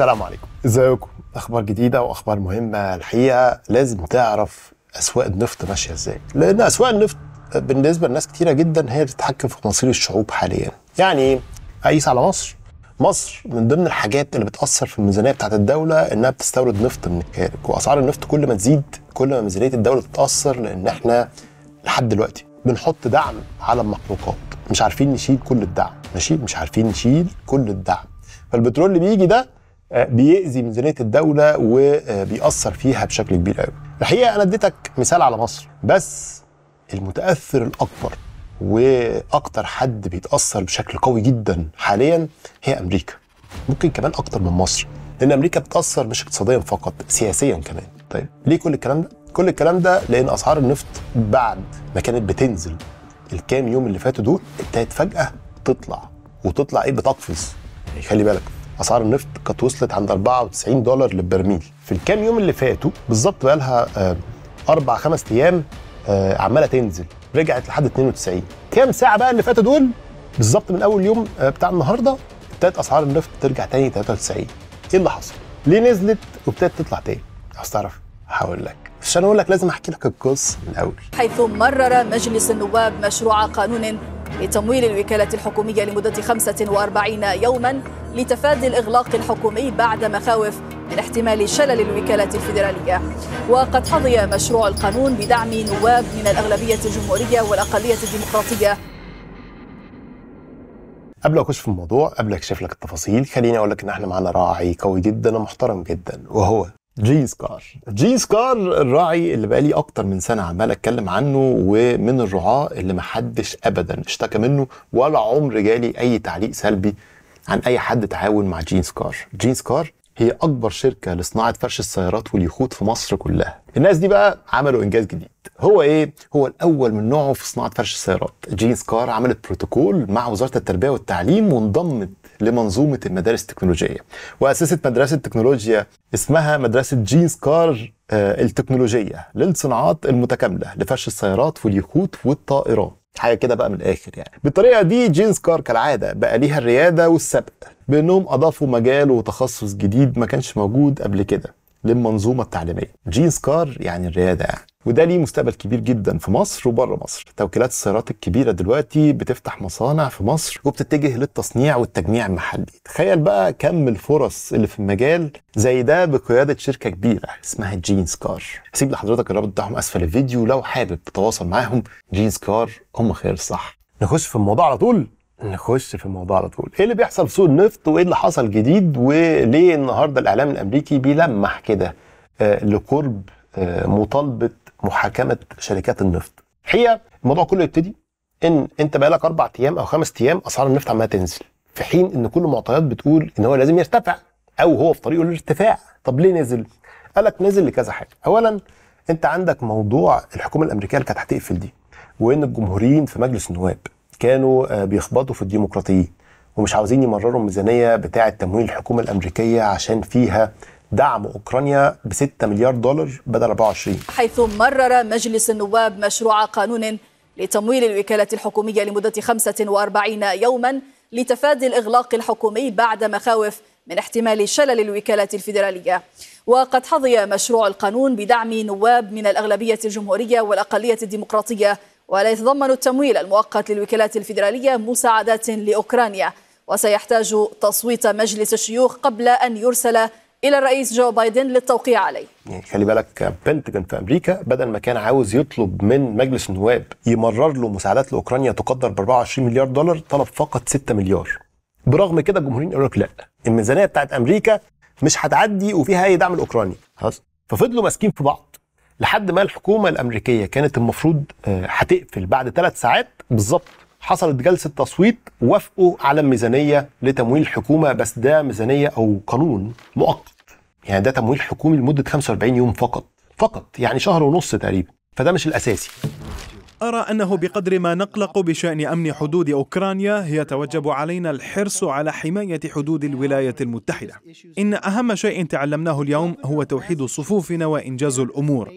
السلام عليكم ازيكم اخبار جديده واخبار مهمه الحقيقه لازم تعرف اسواق النفط ماشيه ازاي لان اسواق النفط بالنسبه لناس كتيره جدا هي بتتحكم في مصير الشعوب حاليا يعني قيس على مصر مصر من ضمن الحاجات اللي بتاثر في الميزانيه بتاعت الدوله انها بتستورد نفط من الخارج واسعار النفط كل ما تزيد كل ما ميزانيه الدوله تتاثر لان احنا لحد دلوقتي بنحط دعم على المخلوقات مش عارفين نشيل كل الدعم ماشي مش عارفين نشيل كل الدعم فالبترول اللي بيجي ده آه، بيأذي ميزانيه الدوله وبيأثر فيها بشكل كبير قوي. الحقيقه انا اديتك مثال على مصر بس المتاثر الاكبر واكتر حد بيتاثر بشكل قوي جدا حاليا هي امريكا. ممكن كمان اكتر من مصر لان امريكا بتاثر مش اقتصاديا فقط سياسيا كمان. طيب ليه كل الكلام ده؟ كل الكلام ده لان اسعار النفط بعد ما كانت بتنزل الكام يوم اللي فاتوا دول ابتدت فجاه تطلع وتطلع ايه بتقفز يعني خلي بالك اسعار النفط كانت وصلت عند 94 دولار للبرميل في الكام يوم اللي فاتوا بالظبط بقى لها آه، اربع خمس ايام آه، عماله تنزل رجعت لحد 92 كام ساعه بقى اللي فاتوا دول بالظبط من اول يوم آه، بتاع النهارده ابتدت اسعار النفط ترجع تاني 93 ايه اللي حصل ليه نزلت وابتدت تطلع تاني عاوز تعرف هقول لك انا اقول لك لازم احكي لك القصه من الاول حيث مرر مجلس النواب مشروع قانون لتمويل الوكالة الحكومية لمدة 45 يوما لتفادي الإغلاق الحكومي بعد مخاوف من احتمال شلل الوكالات الفيدرالية وقد حظي مشروع القانون بدعم نواب من الأغلبية الجمهورية والأقلية الديمقراطية قبل اخش في الموضوع قبل اكشف لك التفاصيل خليني اقول لك ان احنا معانا راعي قوي جدا ومحترم جدا وهو جين سكار جين سكار الراعي اللي بقالي اكتر من سنه عمال اتكلم عنه ومن الرعاه اللي محدش ابدا اشتكى منه ولا عمر جالي اي تعليق سلبي عن اي حد تعاون مع جينز كار جينز كار هي اكبر شركه لصناعه فرش السيارات واليخوت في مصر كلها الناس دي بقى عملوا انجاز جديد هو ايه هو الاول من نوعه في صناعه فرش السيارات جينز كار عملت بروتوكول مع وزاره التربيه والتعليم وانضمت لمنظومه المدارس التكنولوجيه واسست مدرسه تكنولوجيا اسمها مدرسه جينز كار آه، التكنولوجيه للصناعات المتكامله لفرش السيارات واليخوت والطائرات حاجه كده بقى من الاخر يعني بالطريقه دي جينز كار كالعاده بقى ليها الرياده والسبق بانهم اضافوا مجال وتخصص جديد ما كانش موجود قبل كده للمنظومه التعليميه جينز كار يعني الرياده يعني وده ليه مستقبل كبير جدا في مصر وبره مصر توكيلات السيارات الكبيره دلوقتي بتفتح مصانع في مصر وبتتجه للتصنيع والتجميع المحلي تخيل بقى كم الفرص اللي في المجال زي ده بقياده شركه كبيره اسمها جينز كار هسيب لحضرتك الرابط بتاعهم اسفل الفيديو لو حابب تتواصل معاهم جينز كار هم خير الصح نخش في الموضوع على طول نخش في الموضوع على طول ايه اللي بيحصل في سوق النفط وايه اللي حصل جديد وليه النهارده الاعلام الامريكي بيلمح كده آه لقرب آه، مطالبه محاكمه شركات النفط الحقيقه الموضوع كله يبتدي ان انت بقالك اربع ايام او خمس ايام اسعار النفط عماله تنزل في حين ان كل المعطيات بتقول ان هو لازم يرتفع او هو في طريقه للارتفاع طب ليه نزل قال لك نزل لكذا حاجه اولا انت عندك موضوع الحكومه الامريكيه اللي كانت هتقفل دي وان الجمهوريين في مجلس النواب كانوا آه، بيخبطوا في الديمقراطيين ومش عاوزين يمرروا الميزانيه بتاعه تمويل الحكومه الامريكيه عشان فيها دعم اوكرانيا ب 6 مليار دولار بدل 24 حيث مرر مجلس النواب مشروع قانون لتمويل الوكالة الحكومية لمدة 45 يوما لتفادي الإغلاق الحكومي بعد مخاوف من احتمال شلل الوكالة الفيدرالية وقد حظي مشروع القانون بدعم نواب من الأغلبية الجمهورية والأقلية الديمقراطية ولا يتضمن التمويل المؤقت للوكالات الفيدرالية مساعدات لأوكرانيا وسيحتاج تصويت مجلس الشيوخ قبل أن يرسل الى الرئيس جو بايدن للتوقيع عليه يعني خلي بالك بنتجن في امريكا بدل ما كان عاوز يطلب من مجلس النواب يمرر له مساعدات لاوكرانيا تقدر ب 24 مليار دولار طلب فقط 6 مليار برغم كده الجمهوريين يقول لك لا الميزانيه بتاعت امريكا مش هتعدي وفيها اي دعم لاوكرانيا خلاص ففضلوا ماسكين في بعض لحد ما الحكومه الامريكيه كانت المفروض آه، هتقفل بعد ثلاث ساعات بالظبط حصلت جلسه تصويت وافقوا على ميزانيه لتمويل الحكومه بس ده ميزانيه او قانون مؤقت يعني ده تمويل حكومي لمده 45 يوم فقط فقط يعني شهر ونص تقريبا فده مش الاساسي أرى أنه بقدر ما نقلق بشأن أمن حدود أوكرانيا يتوجب علينا الحرص على حماية حدود الولايات المتحدة إن أهم شيء تعلمناه اليوم هو توحيد صفوفنا وإنجاز الأمور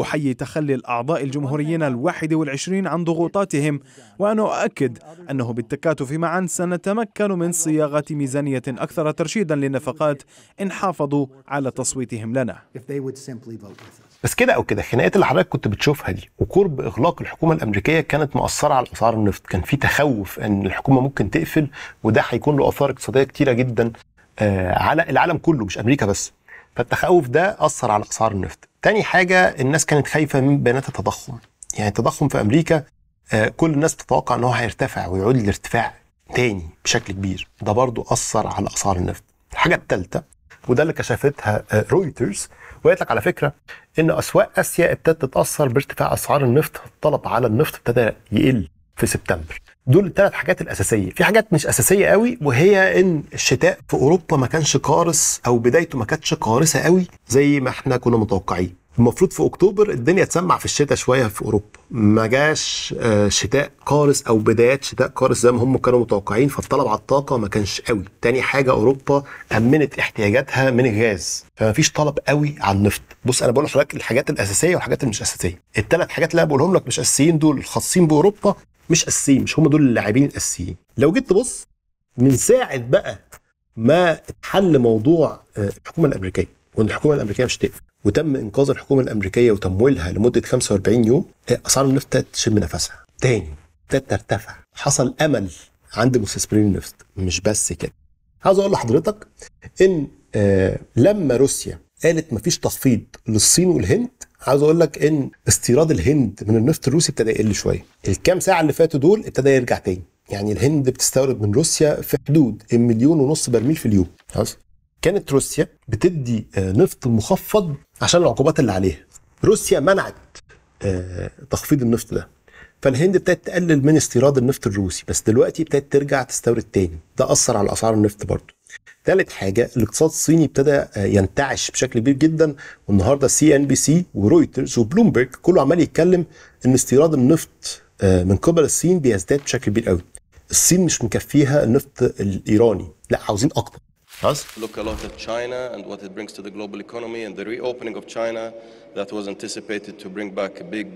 أحيي تخلي الأعضاء الجمهوريين الواحد والعشرين عن ضغوطاتهم وأنا أؤكد أنه بالتكاتف معا سنتمكن من صياغة ميزانية أكثر ترشيدا للنفقات إن حافظوا على تصويتهم لنا بس كده او كده الخناقات اللي حضرتك كنت بتشوفها دي وقرب اغلاق الحكومه الامريكيه كانت مؤثره على اسعار النفط، كان في تخوف ان الحكومه ممكن تقفل وده هيكون له اثار اقتصاديه كتيره جدا آه، على العالم كله مش امريكا بس. فالتخوف ده اثر على اسعار النفط تاني حاجه الناس كانت خايفه من بيانات التضخم يعني التضخم في امريكا آه، كل الناس تتوقع ان هو هيرتفع ويعود للارتفاع تاني بشكل كبير ده برضو اثر على اسعار النفط الحاجه الثالثه وده اللي كشفتها رويترز آه، وقالت لك على فكره ان اسواق اسيا ابتدت تتاثر بارتفاع اسعار النفط الطلب على النفط ابتدى يقل في سبتمبر دول الثلاث حاجات الاساسيه في حاجات مش اساسيه قوي وهي ان الشتاء في اوروبا ما كانش قارس او بدايته ما كانتش قارسه قوي زي ما احنا كنا متوقعين المفروض في اكتوبر الدنيا تسمع في الشتاء شويه في اوروبا ما جاش آه، شتاء قارس او بدايات شتاء قارس زي ما هم كانوا متوقعين فالطلب على الطاقه ما كانش قوي تاني حاجه اوروبا امنت احتياجاتها من الغاز فما فيش طلب قوي على النفط بص انا بقول لحضرتك الحاجات الاساسيه والحاجات اللي مش اساسيه الثلاث حاجات اللي انا بقولهم لك مش اساسيين دول خاصين باوروبا مش اساسيين مش هم دول اللاعبين الاساسيين لو جيت تبص من ساعه بقى ما اتحل موضوع آه، الحكومه الامريكيه وان الحكومه الامريكيه مش تقفل وتم انقاذ الحكومه الامريكيه وتمويلها لمده 45 يوم آه، اسعار النفط ابتدت تشم نفسها تاني ابتدت ترتفع حصل امل عند مستثمرين النفط مش بس كده عاوز اقول لحضرتك ان آه لما روسيا قالت مفيش تخفيض للصين والهند عاوز اقول لك ان استيراد الهند من النفط الروسي ابتدى يقل شويه الكام ساعه اللي فاتوا دول ابتدى يرجع تاني يعني الهند بتستورد من روسيا في حدود المليون ونص برميل في اليوم خلاص كانت روسيا بتدي آه، نفط مخفض عشان العقوبات اللي عليها روسيا منعت آه، تخفيض النفط ده فالهند ابتدت تقلل من استيراد النفط الروسي بس دلوقتي ابتدت ترجع تستورد تاني ده اثر على اسعار النفط برضه ثالث حاجه الاقتصاد الصيني ابتدى آه، ينتعش بشكل كبير جدا والنهارده سي ان بي سي ورويترز وبلومبرج كله عمال يتكلم ان استيراد النفط آه، من قبل الصين بيزداد بشكل كبير قوي الصين مش مكفيها النفط الايراني لا عاوزين اكتر خلاص look a lot at China and what it brings to the global economy and the reopening of China that was anticipated to bring back a big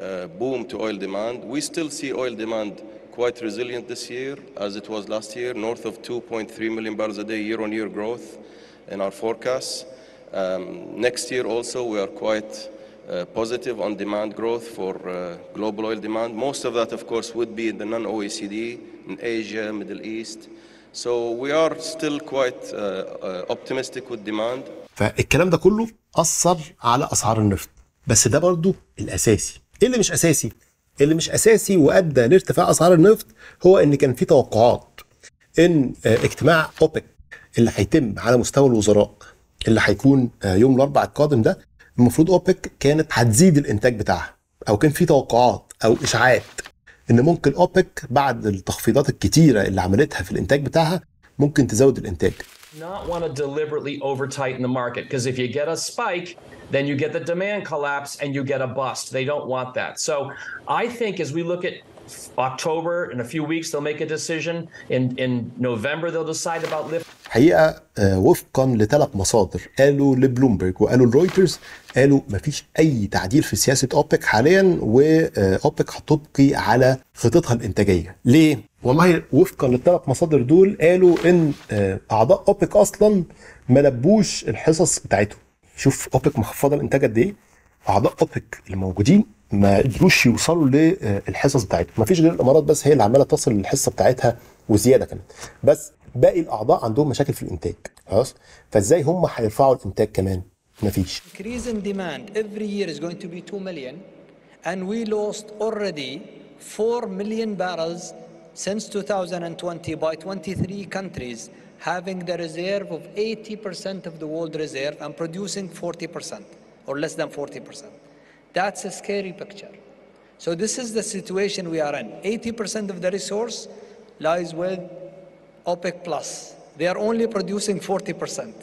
Uh, boom to oil demand. We still see oil demand quite resilient this year, as it was last year, north of 2.3 million barrels a day year-on-year -year growth in our forecasts. Um, next year also, we are quite uh, positive on demand growth for uh, global oil demand. Most of that, of course, would be in the non-OECD, in Asia, Middle East. So we are still quite uh, uh, optimistic with demand. فالكلام ده كله أثر على أسعار النفط بس ده برضه الأساسي ايه اللي مش اساسي اللي مش اساسي وادى لارتفاع اسعار النفط هو ان كان في توقعات ان آه، اجتماع اوبك اللي هيتم على مستوى الوزراء اللي هيكون آه، يوم الاربعاء القادم ده المفروض اوبك كانت هتزيد الانتاج بتاعها او كان في توقعات او اشاعات ان ممكن اوبك بعد التخفيضات الكتيره اللي عملتها في الانتاج بتاعها ممكن تزود الانتاج not want to deliberately over tighten the market because if you get a spike, then you get the demand collapse and you get a bust. They don't want that. So I think as we look at October in a few weeks they'll make a decision in in November they'll decide about lift حقيقة وفقا لثلاث مصادر قالوا لبلومبرج وقالوا لرويترز قالوا مفيش أي تعديل في سياسة أوبك حاليا وأوبك هتبقي على خططها الإنتاجية ليه؟ والله وفقا للثلاث مصادر دول قالوا ان آه، اعضاء اوبك اصلا ما لبوش الحصص بتاعتهم شوف اوبك مخفضه الانتاج قد ايه اعضاء اوبك الموجودين ما قدروش يوصلوا للحصص آه، بتاعتهم ما فيش غير الامارات بس هي اللي عماله تصل للحصه بتاعتها وزياده كمان بس باقي الاعضاء عندهم مشاكل في الانتاج خلاص فازاي هم هيرفعوا الانتاج كمان ما فيش increase in demand every year is going to be 2 million and we lost already 4 million barrels Since 2020, by 23 countries having the reserve of 80% of the world reserve and producing 40% or less than 40%. That's a scary picture. So this is the situation we are in. 80% of the resource lies with OPEC plus. They are only producing 40%.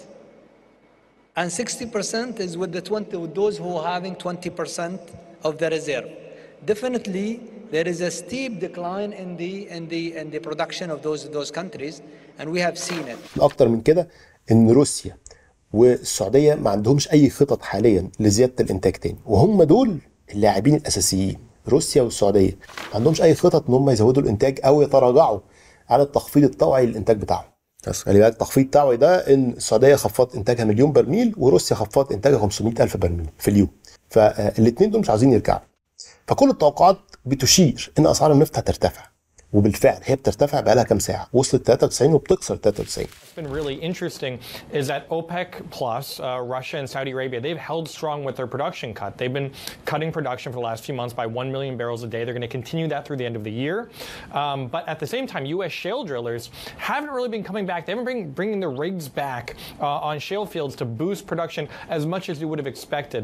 And 60% is with, the 20, with those who are having 20% of the reserve. Definitely, there is a steep decline in the in the in the production of those those countries and we have seen it. اكتر من كده ان روسيا والسعوديه ما عندهمش اي خطط حاليا لزياده الانتاج تاني وهم دول اللاعبين الاساسيين روسيا والسعوديه ما عندهمش اي خطط ان هم يزودوا الانتاج او يتراجعوا على التخفيض الطوعي للانتاج بتاعهم بس خلي يعني بالك التخفيض الطوعي ده ان السعوديه خفضت انتاجها مليون برميل وروسيا خفضت انتاجها 500 الف برميل في اليوم فالاثنين دول مش عايزين يرجعوا فكل التوقعات بتشير ان اسعار النفط هترتفع وبالفعل هي بترتفع كام ساعه وصلت 93 وبتكسر 93 What's been really interesting is that OPEC plus uh, Russia and Saudi Arabia they've held strong with their production cut they've been cutting production for the last few months by 1 million barrels a day they're going to continue that through the end of the year um, but at the same time US shale drillers haven't really been coming back they haven't been bringing the rigs back uh, on shale fields to boost production as much as you would have expected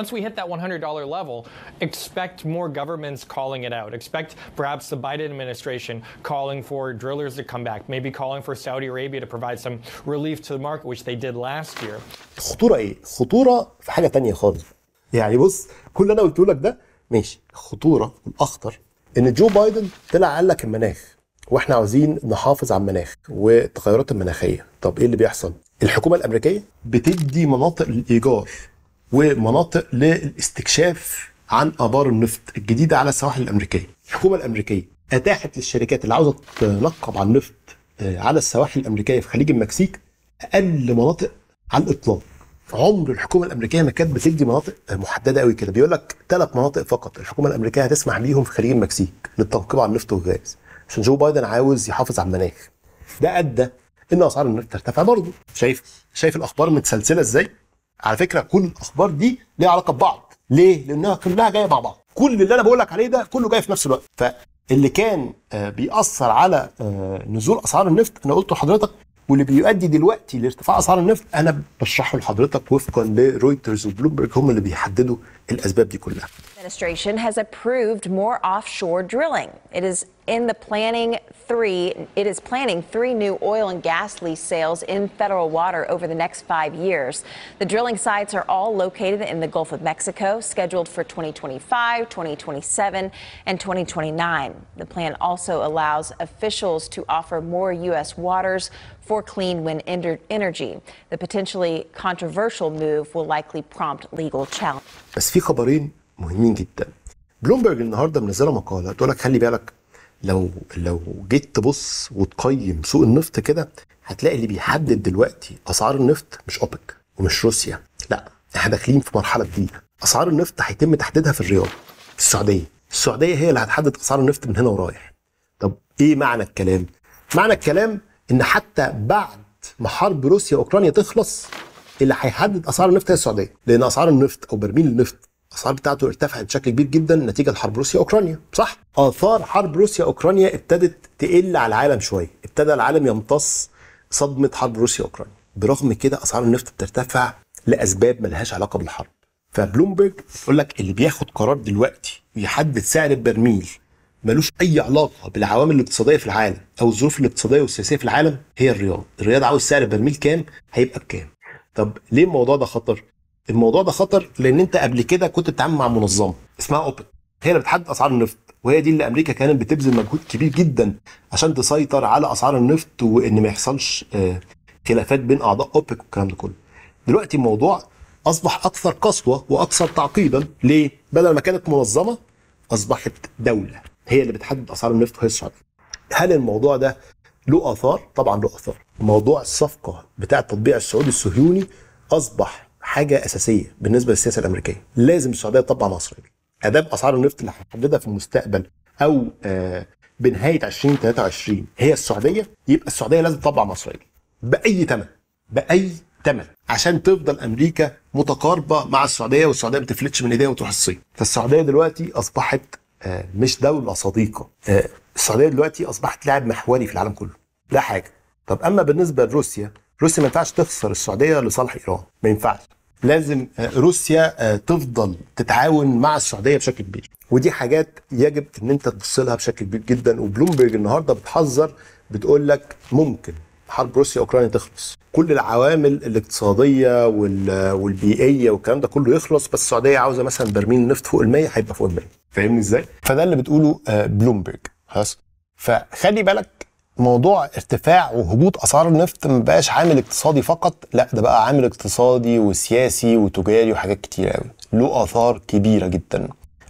Once we hit that $100 level, expect more governments calling it out. Expect perhaps the Biden administration calling for drillers to come back, maybe calling for Saudi Arabia to provide some relief to the market, which they did last year. خطورة إيه؟ خطورة في حاجة تانية خالص. يعني بص كل اللي أنا قلته لك ده ماشي خطورة والأخطر إن جو بايدن طلع قال لك المناخ واحنا عاوزين نحافظ على المناخ والتغيرات المناخية. طب إيه اللي بيحصل؟ الحكومة الأمريكية بتدي مناطق للإيجار ومناطق للاستكشاف عن آبار النفط الجديدة على السواحل الأمريكية الحكومة الأمريكية أتاحت للشركات اللي عاوزة تنقب عن النفط آه، على السواحل الأمريكية في خليج المكسيك أقل مناطق على الإطلاق عمر الحكومه الامريكيه ما كانت بتدي مناطق محدده قوي كده بيقول لك ثلاث مناطق فقط الحكومه الامريكيه هتسمح بيهم في خليج المكسيك للتنقيب عن النفط والغاز عشان جو بايدن عاوز يحافظ على المناخ ده ادى ان اسعار النفط ترتفع برضه شايف شايف الاخبار متسلسله ازاي على فكره كل الاخبار دي ليها علاقه ببعض ليه لانها كلها جايه مع بعض كل اللي انا بقول لك عليه ده كله جاي في نفس الوقت فاللي كان آه، بيأثر على آه، نزول اسعار النفط انا قلته لحضرتك واللي بيؤدي دلوقتي لارتفاع اسعار النفط انا بشرحه لحضرتك وفقا لرويترز وبلومبرج هم اللي بيحددوا الاسباب دي كلها. administration has approved more offshore drilling. It is in the planning three, it is planning three new oil and gas lease sales in federal water over the next five years. The drilling sites are all located in the Gulf of Mexico, scheduled for 2025, 2027, and 2029. The plan also allows officials to offer more U.S. waters for clean wind energy. The potentially controversial move will likely prompt legal challenge. بس في خبرين مهمين جدا. بلومبرج النهارده منزله مقاله تقول لك خلي بالك لو لو جيت تبص وتقيم سوق النفط كده هتلاقي اللي بيحدد دلوقتي اسعار النفط مش اوبك ومش روسيا لا احنا داخلين في مرحله جديده اسعار النفط هيتم تحديدها في الرياض في السعوديه السعوديه هي اللي هتحدد اسعار النفط من هنا ورايح طب ايه معنى الكلام معنى الكلام ان حتى بعد ما حرب روسيا اوكرانيا تخلص اللي هيحدد اسعار النفط هي السعوديه لان اسعار النفط او برميل النفط الاسعار بتاعته ارتفعت بشكل كبير جدا نتيجه لحرب روسيا اوكرانيا صح اثار حرب روسيا اوكرانيا ابتدت تقل على العالم شويه ابتدى العالم يمتص صدمه حرب روسيا اوكرانيا برغم كده اسعار النفط بترتفع لاسباب ملهاش علاقه بالحرب فبلومبرج يقول لك اللي بياخد قرار دلوقتي ويحدد سعر البرميل ملوش اي علاقه بالعوامل الاقتصاديه في العالم او الظروف الاقتصاديه والسياسيه في العالم هي الرياض الرياض عاوز سعر البرميل كام هيبقى بكام طب ليه الموضوع ده خطر الموضوع ده خطر لان انت قبل كده كنت بتتعامل مع منظمه اسمها اوبك هي اللي بتحدد اسعار النفط وهي دي اللي امريكا كانت بتبذل مجهود كبير جدا عشان تسيطر على اسعار النفط وان ما يحصلش آه، خلافات بين اعضاء اوبك والكلام ده كله دلوقتي الموضوع اصبح اكثر قسوه واكثر تعقيدا ليه بدل ما كانت منظمه اصبحت دوله هي اللي بتحدد اسعار النفط وهي السعوديه هل الموضوع ده له اثار طبعا له اثار موضوع الصفقه بتاع التطبيع السعودي الصهيوني اصبح حاجه اساسيه بالنسبه للسياسه الامريكيه لازم السعوديه تطبع مع اسرائيل اداب اسعار النفط اللي هتحددها في المستقبل او آه، بنهايه 2023 هي السعوديه يبقى السعوديه لازم تطبع مع اسرائيل باي ثمن باي ثمن عشان تفضل امريكا متقاربه مع السعوديه والسعوديه ما تفلتش من ايديها وتروح الصين فالسعوديه دلوقتي اصبحت آه، مش دوله صديقه آه، السعوديه دلوقتي اصبحت لاعب محوري في العالم كله لا حاجه طب اما بالنسبه لروسيا روسيا ما ينفعش تخسر السعوديه لصالح ايران ما ينفعش لازم روسيا آه، تفضل تتعاون مع السعوديه بشكل كبير ودي حاجات يجب ان انت تبص لها بشكل كبير جدا وبلومبرج النهارده بتحذر بتقول لك ممكن حرب روسيا اوكرانيا تخلص كل العوامل الاقتصاديه والبيئيه والكلام ده كله يخلص بس السعوديه عاوزه مثلا برميل النفط فوق ال100 هيبقى فوق ال100 فاهمني ازاي فده اللي بتقوله آه، بلومبرج خلاص فخلي بالك موضوع ارتفاع وهبوط اسعار النفط ما بقاش عامل اقتصادي فقط لا ده بقى عامل اقتصادي وسياسي وتجاري وحاجات كتير قوي له اثار كبيره جدا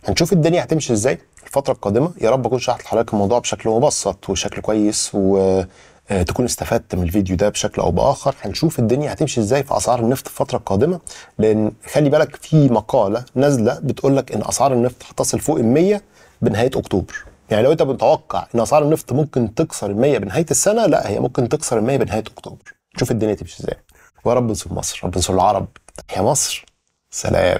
هنشوف الدنيا هتمشي ازاي الفتره القادمه يا رب اكون شرحت لحضرتك الموضوع بشكل مبسط وشكل كويس و آه، تكون استفدت من الفيديو ده بشكل او باخر هنشوف الدنيا هتمشي ازاي في اسعار النفط في الفتره القادمه لان خلي بالك في مقاله نازله بتقول لك ان اسعار النفط هتصل فوق ال 100 بنهايه اكتوبر يعني لو انت متوقع ان اسعار النفط ممكن تكسر ال 100 بنهايه السنه لا هي ممكن تكسر ال 100 بنهايه اكتوبر شوف الدنيا تمشي ازاي ويا رب نسيب مصر رب نسيب العرب يا مصر سلام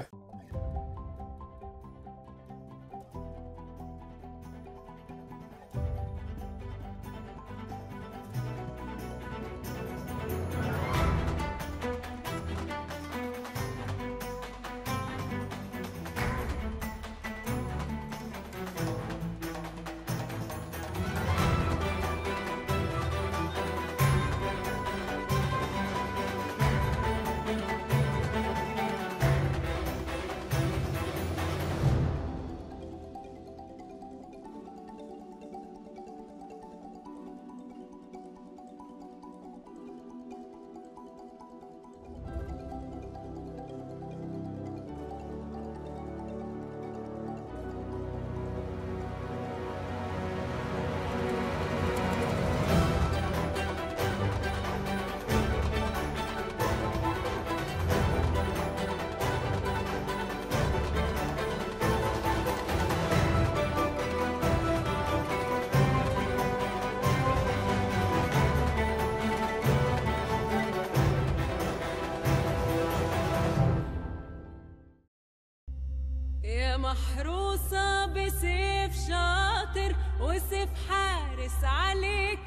محروسة بسيف شاطر وسيف حارس عليك